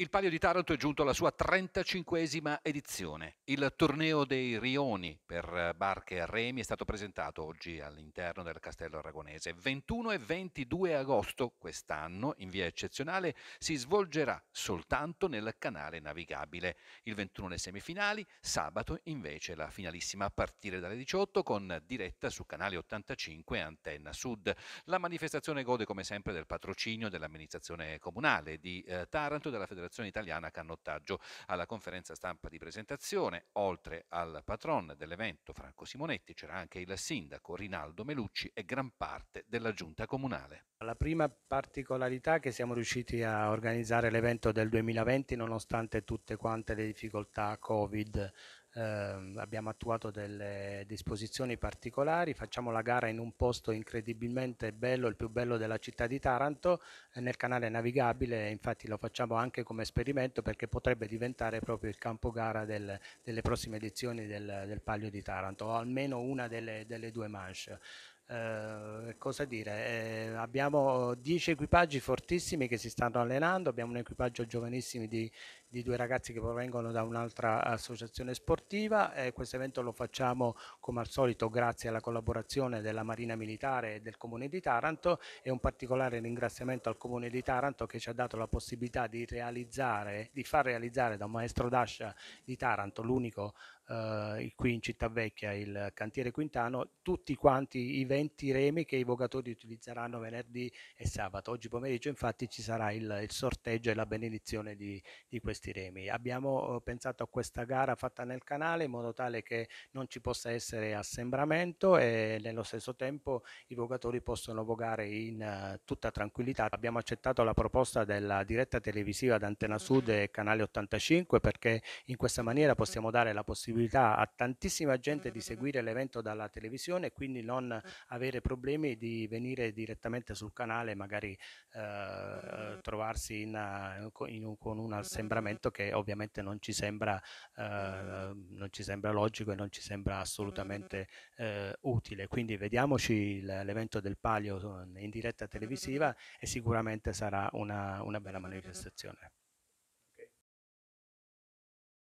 Il Palio di Taranto è giunto alla sua 35esima edizione. Il torneo dei rioni per eh, barche e remi è stato presentato oggi all'interno del Castello Aragonese. 21 e 22 agosto quest'anno, in via eccezionale, si svolgerà soltanto nel canale navigabile. Il 21 le semifinali, sabato invece la finalissima a partire dalle 18 con diretta su canale 85 Antenna Sud. La manifestazione gode come sempre del patrocinio dell'amministrazione comunale di eh, Taranto e della Federazione Federazione Italiana Cannottaggio. Alla conferenza stampa di presentazione, oltre al patron dell'evento Franco Simonetti, c'era anche il sindaco Rinaldo Melucci e gran parte della giunta comunale. La prima particolarità è che siamo riusciti a organizzare l'evento del 2020 nonostante tutte quante le difficoltà Covid eh, abbiamo attuato delle disposizioni particolari, facciamo la gara in un posto incredibilmente bello, il più bello della città di Taranto, eh, nel canale navigabile, infatti lo facciamo anche come esperimento perché potrebbe diventare proprio il campo gara del, delle prossime edizioni del, del, Palio di Taranto, o almeno una delle, delle due manche. Eh, cosa dire? Eh, abbiamo dieci equipaggi fortissimi che si stanno allenando, abbiamo un equipaggio giovanissimo di, di due ragazzi che provengono da un'altra associazione sportiva. Eh, questo evento lo facciamo come al solito grazie alla collaborazione della Marina Militare e del Comune di Taranto e un particolare ringraziamento al Comune di Taranto che ci ha dato la possibilità di realizzare, di far realizzare da un maestro d'ascia di Taranto, l'unico eh, qui in Città Vecchia, il cantiere Quintano, tutti quanti i 20 remi che i vocatori utilizzeranno venerdì e sabato. Oggi pomeriggio infatti ci sarà il, il sorteggio e la benedizione di, di questo questi remi. Abbiamo eh, pensato a questa gara fatta nel canale in modo tale che non ci possa essere assembramento e nello stesso tempo i vogatori possono vogare in eh, tutta tranquillità. Abbiamo accettato la proposta della diretta televisiva ad Antena mm-hmm. Sud e Canale 85 perché in questa maniera possiamo mm-hmm. dare la possibilità a tantissima gente di mm-hmm. seguire l'evento dalla televisione e quindi non avere problemi di venire direttamente sul canale e magari uh, trovarsi in, in un, con un assembramento ragionamento che ovviamente non ci sembra, eh, non ci sembra logico e non ci sembra assolutamente eh, utile. Quindi vediamoci l'evento del Palio eh, in diretta televisiva e sicuramente sarà una, una bella manifestazione.